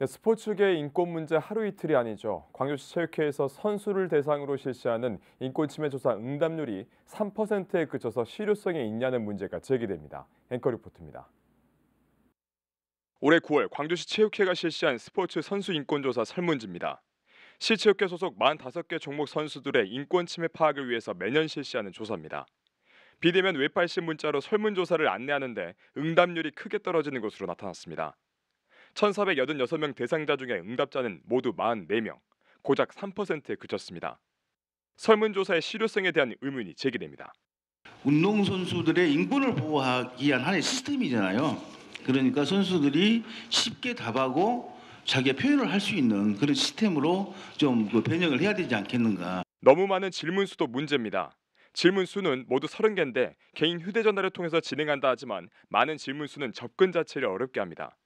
네, 스포츠계 인권 문제 하루 이틀이 아니죠. 광주시 체육회에서 선수를 대상으로 실시하는 인권침해 조사 응답률이 3%에 그쳐서 실효성이 있냐는 문제가 제기됩니다. 앵커 리포트입니다. 올해 9월 광주시 체육회가 실시한 스포츠 선수 인권조사 설문지입니다. 시체육회 소속 45개 종목 선수들의 인권침해 파악을 위해서 매년 실시하는 조사입니다. 비대면 외팔신 문자로 설문조사를 안내하는데 응답률이 크게 떨어지는 것으로 나타났습니다. 1,486명 대상자 중에 응답자는 모두 44명, 고작 3%에 그쳤습니다. 설문조사의 실효성에 대한 의문이 제기됩니다. 운동선수들의 인권을 보호하기 위한 하나의 시스템이잖아요. 그러니까 선수들이 쉽게 답하고 자기의 표현을 할 수 있는 그런 시스템으로 좀 그 변형을 해야 되지 않겠는가. 너무 많은 질문 수도 문제입니다. 질문 수는 모두 30개인데 개인 휴대전화를 통해서 진행한다 하지만 많은 질문 수는 접근 자체를 어렵게 합니다.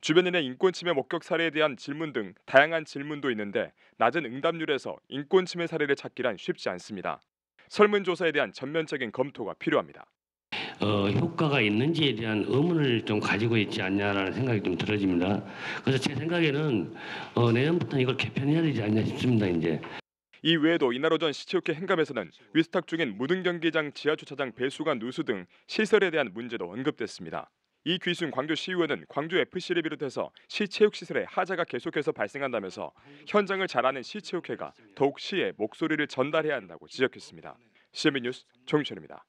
주변인의 인권침해 목격 사례에 대한 질문 등 다양한 질문도 있는데 낮은 응답률에서 인권침해 사례를 찾기란 쉽지 않습니다. 설문조사에 대한 전면적인 검토가 필요합니다. 어, 효과가 있는지에 대한 의문을 좀 가지고 있지 않냐라는 생각이 좀 들어집니다. 그래서 제 생각에는 어, 내년부터 이걸 개편해야 되지 않냐 싶습니다. 이제 이 외에도 이날오전 시체육회 행감에서는 위스탁 중인 무등경기장 지하주차장 배수관 누수 등 시설에 대한 문제도 언급됐습니다. 이귀순 광주시의원은 광주FC를 비롯해서 시체육시설의 하자가 계속해서 발생한다면서 현장을 잘 아는 시체육회가 더 시의 목소리를 전달해야 한다고 지적했습니다. 시민뉴스 정철입니다.